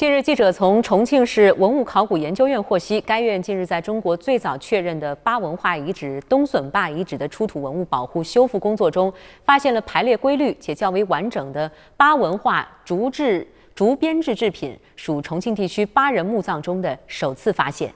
近日，记者从重庆市文物考古研究院获悉，该院近日在中国最早确认的巴文化遗址东笋坝遗址的出土文物保护修复工作中，发现了排列规律且较为完整的巴文化竹制竹编制制品，属重庆地区巴人墓葬中的首次发现。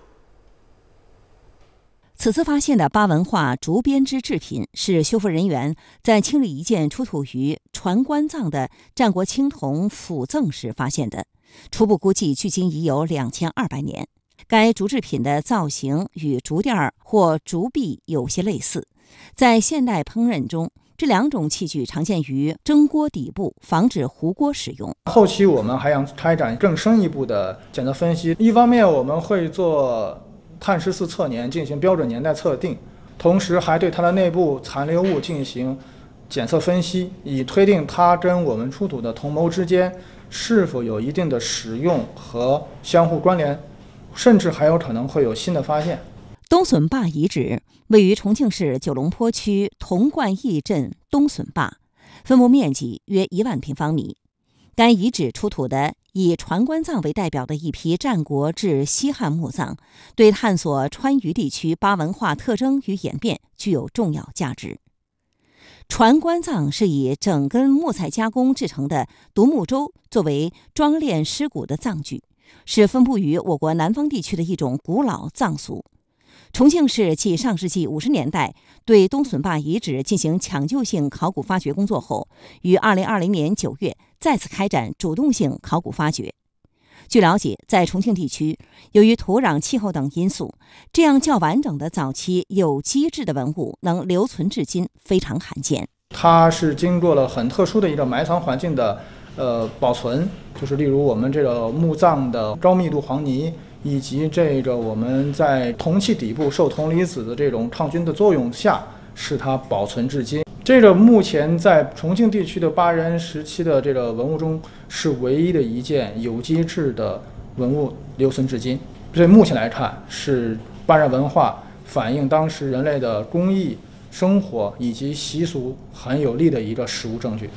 此次发现的巴文化竹编织制品是修复人员在清理一件出土于船棺葬的战国青铜斧赠时发现的，初步估计距今已有两千二百年。该竹制品的造型与竹垫儿或竹篦有些类似，在现代烹饪中，这两种器具常见于蒸锅底部，防止糊锅使用。后期我们还想开展更深一步的检测分析，一方面我们会做。碳十四测年进行标准年代测定，同时还对它的内部残留物进行检测分析，以推定它跟我们出土的铜谋之间是否有一定的使用和相互关联，甚至还有可能会有新的发现。东笋坝遗址位于重庆市九龙坡区铜罐驿镇东笋坝，分布面积约一万平方米。该遗址出土的以船棺葬为代表的一批战国至西汉墓葬，对探索川渝地区巴文化特征与演变具有重要价值。船棺葬是以整根木材加工制成的独木舟作为装殓尸骨的葬具，是分布于我国南方地区的一种古老葬俗。重庆市继上世纪五十年代对东笋坝遗址进行抢救性考古发掘工作后，于二零二零年九月再次开展主动性考古发掘。据了解，在重庆地区，由于土壤、气候等因素，这样较完整的早期有机质的文物能留存至今非常罕见。它是经过了很特殊的一个埋藏环境的，呃，保存，就是例如我们这个墓葬的高密度黄泥。以及这个我们在铜器底部受铜离子的这种抗菌的作用下，使它保存至今。这个目前在重庆地区的巴人时期的这个文物中是唯一的一件有机质的文物留存至今。以目前来看，是巴人文化反映当时人类的工艺、生活以及习俗很有利的一个实物证据。